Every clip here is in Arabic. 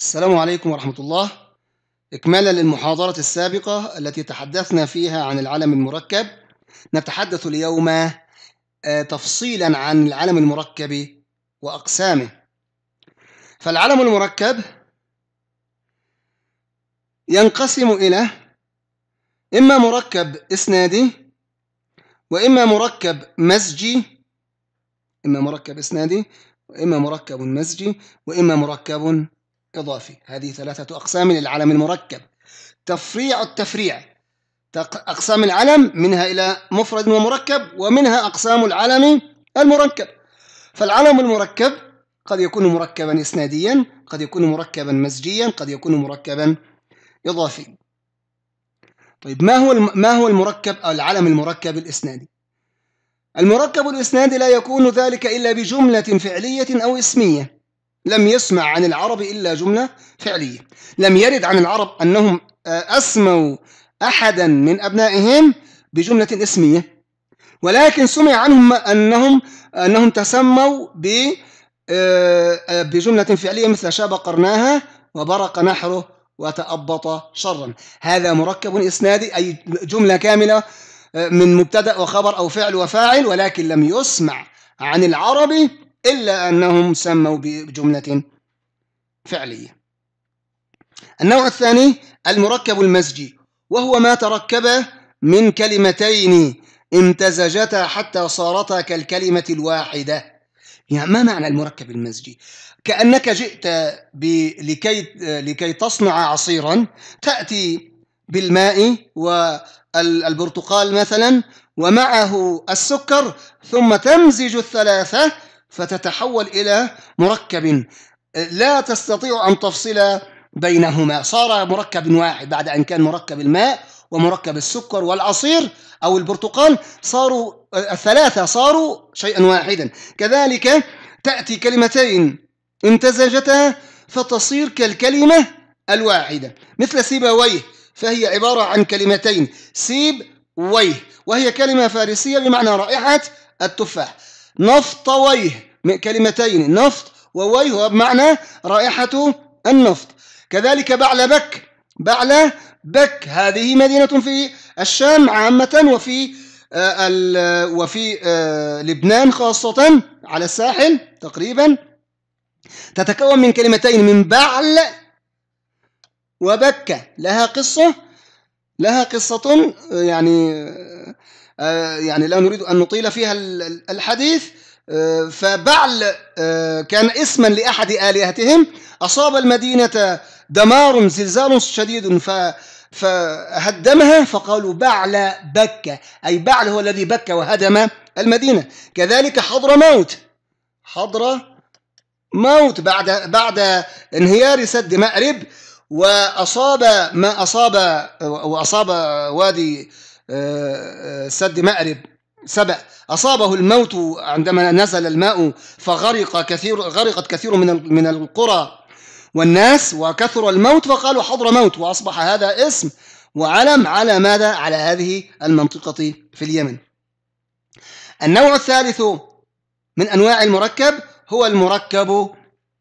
السلام عليكم ورحمة الله إكمالا للمحاضرة السابقة التي تحدثنا فيها عن العلم المركب نتحدث اليوم آه، تفصيلا عن العلم المركب وأقسامه فالعلم المركب ينقسم إلى إما مركب إسنادي وإما مركب مزجي إما مركب إسنادي وإما مركب مزجي وإما مركب إضافي هذه ثلاثة أقسام للعلم المركب تفريع التفريع أقسام العلم منها إلى مفرد ومركب ومنها أقسام العلم المركب فالعلم المركب قد يكون مركبا إسناديا قد يكون مركبا مزجيا قد يكون مركبا إضافي طيب ما هو ما هو المركب أو العلم المركب الإسنادي المركب الإسنادي لا يكون ذلك إلا بجملة فعلية أو اسمية لم يسمع عن العرب إلا جملة فعلية لم يرد عن العرب أنهم آه، أسموا أحدا من أبنائهم بجملة اسمية ولكن سمع عنهم أنهم أنهم تسموا ب آه، آه، بجملة فعلية مثل شاب قرناها وبرق نحره وتأبط شرا هذا مركب إسنادي أي جملة كاملة من مبتدأ وخبر أو فعل وفاعل ولكن لم يسمع عن العربي إلا أنهم سموا بجملة فعلية النوع الثاني المركب المزجي وهو ما تركب من كلمتين امتزجتا حتى صارتا كالكلمة الواحدة يعني ما معنى المركب المزجي؟ كأنك جئت لكي لكي تصنع عصيرا تأتي بالماء والبرتقال مثلا ومعه السكر ثم تمزج الثلاثة فتتحول إلى مركب لا تستطيع أن تفصل بينهما صار مركب واحد بعد أن كان مركب الماء ومركب السكر والعصير أو البرتقال صاروا الثلاثة صاروا شيئا واحدا كذلك تأتي كلمتين امتزجتا فتصير كالكلمة الواحدة مثل سيبويه فهي عبارة عن كلمتين سيب ويه وهي كلمة فارسية بمعنى رائحة التفاح نفطويه كلمتين نفط وويه بمعنى رائحة النفط كذلك بعل بك بعل بك هذه مدينة في الشام عامة وفي آه، وفي آه، لبنان خاصة على الساحل تقريبا تتكون من كلمتين من بعل وبكة لها قصة لها قصة آه، يعني يعني لا نريد أن نطيل فيها الحديث فبعل آه، كان اسما لأحد آلهتهم أصاب المدينة دمار زلزال شديد ف فهدمها فقالوا بعل بكة أي بعل هو الذي بكى وهدم المدينة كذلك حضر موت حضر موت بعد بعد انهيار سد مأرب وأصاب ما أصاب وأصاب وادي آه، آه، سد مأرب سبع أصابه الموت عندما نزل الماء فغرق كثير غرقت كثير من من القرى والناس وكثر الموت فقالوا حضر موت وأصبح هذا اسم وعلم على ماذا؟ على هذه المنطقة في اليمن. النوع الثالث من أنواع المركب هو المركب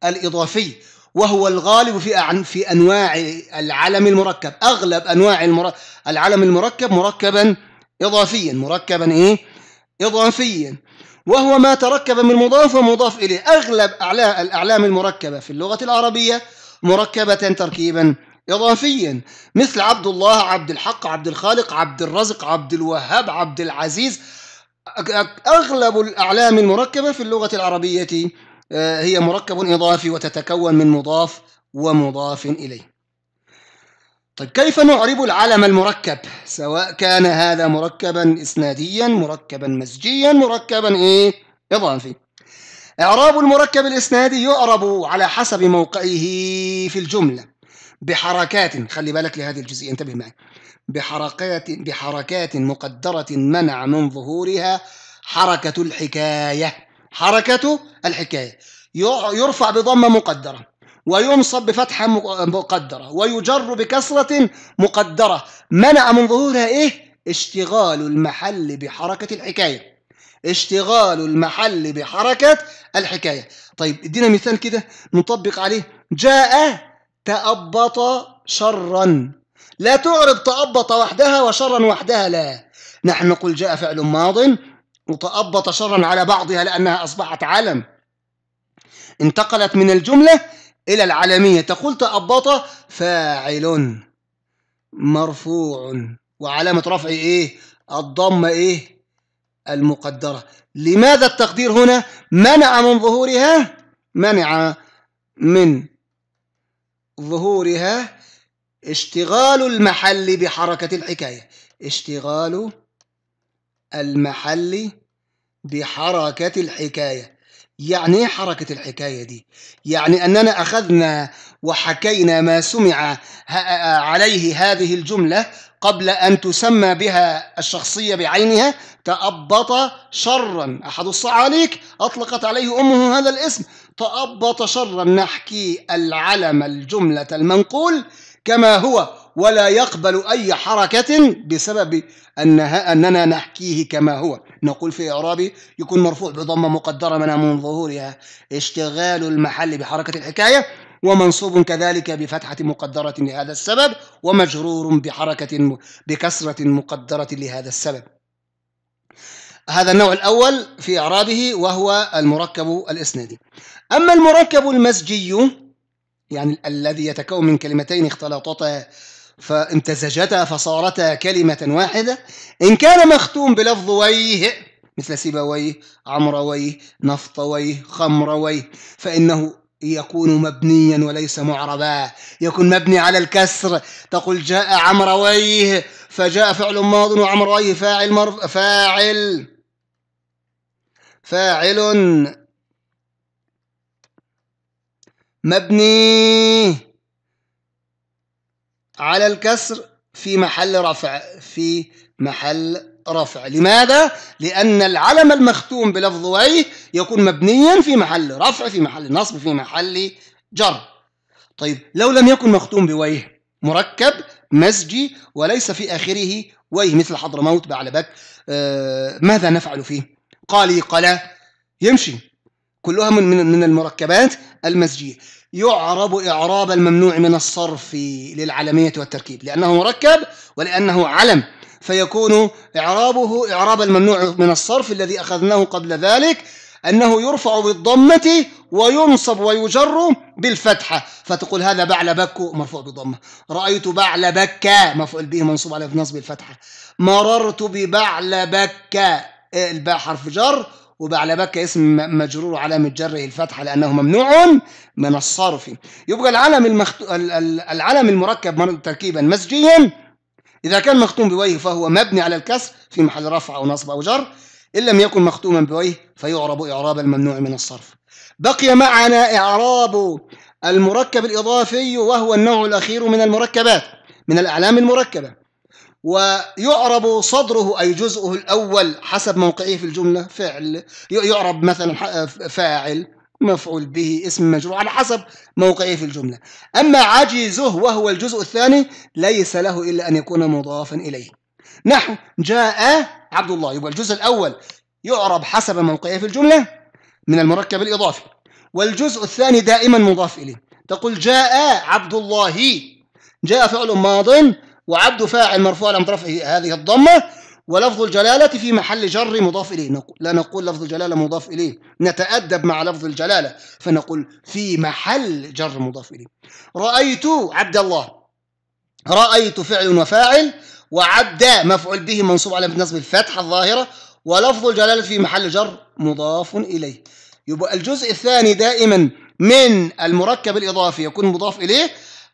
الإضافي وهو الغالب في في أنواع العلم المركب، أغلب أنواع العلم المركب مركبا إضافيا، مركبا إيه؟ إضافيا وهو ما تركب من مضاف ومضاف إليه أغلب الأعلام المركبة في اللغة العربية مركبة تركيبا إضافيا مثل عبد الله عبد الحق عبد الخالق عبد الرزق عبد الوهاب عبد العزيز أغلب الأعلام المركبة في اللغة العربية آه، هي مركب إضافي وتتكون من مضاف ومضاف إليه طيب كيف نعرب العلم المركب سواء كان هذا مركبا إسناديا مركبا مزجيا مركبا إيه إضافي إعراب المركب الإسنادي يعرب على حسب موقعه في الجملة بحركات خلي بالك لهذه الجزئية انتبه معي بحركات بحركات مقدرة منع من ظهورها حركة الحكاية حركة الحكاية يرفع بضمة مقدرة وينصب بفتحة مقدرة ويجر بكسرة مقدرة منع من ظهورها إيه؟ اشتغال المحل بحركة الحكاية اشتغال المحل بحركة الحكاية طيب ادينا مثال كده نطبق عليه جاء تأبط شرا لا تعرض تأبط وحدها وشرا وحدها لا نحن نقول جاء فعل ماض وتأبط شرا على بعضها لأنها أصبحت علم انتقلت من الجملة إلى العالمية تقول تأبط فاعل مرفوع وعلامة رفع إيه الضمة إيه المقدرة لماذا التقدير هنا منع من ظهورها منع من ظهورها اشتغال المحل بحركة الحكاية اشتغال المحل بحركة الحكاية يعني ايه حركة الحكاية دي؟ يعني أننا أخذنا وحكينا ما سمع آه، عليه هذه الجملة قبل أن تسمى بها الشخصية بعينها تأبط شرا أحد الصعاليك أطلقت عليه أمه هذا الاسم تأبط شرا نحكي العلم الجملة المنقول كما هو ولا يقبل أي حركة بسبب أنها أننا نحكيه كما هو نقول في إعرابي يكون مرفوع بضمة مقدرة منها من ظهورها اشتغال المحل بحركة الحكاية ومنصوب كذلك بفتحة مقدرة لهذا السبب ومجرور بحركة بكسرة مقدرة لهذا السبب هذا النوع الأول في إعرابه وهو المركب الإسنادي أما المركب المزجي يعني الذي يتكون من كلمتين اختلطتا فامتزجتا فصارتا كلمة واحدة إن كان مختوم بلفظ ويه مثل سيبويه عمرويه نفطويه خمرويه فإنه يكون مبنيا وليس معربا يكون مبني على الكسر تقول جاء عمرويه فجاء فعل ماض وعمرويه فاعل مرف فاعل فاعل مبني على الكسر في محل رفع في محل رفع لماذا؟ لأن العلم المختوم بلفظ ويه يكون مبنيا في محل رفع في محل نصب في محل جر طيب لو لم يكن مختوم بويه مركب مسجي وليس في آخره ويه مثل حضرموت بعلبك آه ماذا نفعل فيه؟ قالي قلا يمشي كلها من من المركبات المسجيه يعرب إعراب الممنوع من الصرف للعلمية والتركيب لأنه مركب ولأنه علم فيكون إعرابه إعراب الممنوع من الصرف الذي أخذناه قبل ذلك أنه يرفع بالضمة وينصب ويجر بالفتحة فتقول هذا بعل بك مرفوع بضمة رأيت بعل بك مفعول به منصوب على نصب الفتحة مررت ببعل بك إيه، الباء حرف جر وبقى بكة اسم مجرور علامة جره الفتحة لأنه ممنوع من الصرف يبقى العلم المخت... العلم المركب تركيبا مسجيا إذا كان مختوم بويه فهو مبني على الكسر في محل رفع أو نصب أو جر إن لم يكن مختوما بويه فيعرب إعراب الممنوع من الصرف بقي معنا إعراب المركب الإضافي وهو النوع الأخير من المركبات من الأعلام المركبة ويعرب صدره أي جزءه الأول حسب موقعه في الجملة فعل يعرب مثلا فاعل مفعول به اسم مجرور على حسب موقعه في الجملة أما عجزه وهو الجزء الثاني ليس له إلا أن يكون مضافا إليه نحو جاء عبد الله يبقى الجزء الأول يعرب حسب موقعه في الجملة من المركب الإضافي والجزء الثاني دائما مضاف إليه تقول جاء عبد الله جاء فعل ماض وعبد فاعل مرفوع لم رفع هذه الضمة ولفظ الجلالة في محل جر مضاف إليه لا نقول لفظ الجلالة مضاف إليه نتأدب مع لفظ الجلالة فنقول في محل جر مضاف إليه رأيت عبد الله رأيت فعل وفاعل وعبد مفعول به منصوب على نصب الفتحة الظاهرة ولفظ الجلالة في محل جر مضاف إليه يبقى الجزء الثاني دائما من المركب الإضافي يكون مضاف إليه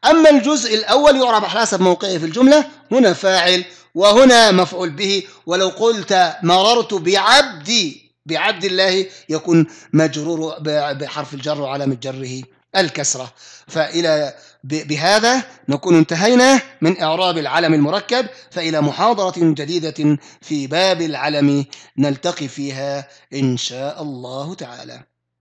أما الجزء الأول يعرب على حسب موقعه في الجملة هنا فاعل وهنا مفعول به ولو قلت مررت بعبدي بعبد الله يكون مجرور بحرف الجر وعلامة جره الكسرة فإلى بهذا نكون انتهينا من إعراب العلم المركب فإلى محاضرة جديدة في باب العلم نلتقي فيها إن شاء الله تعالى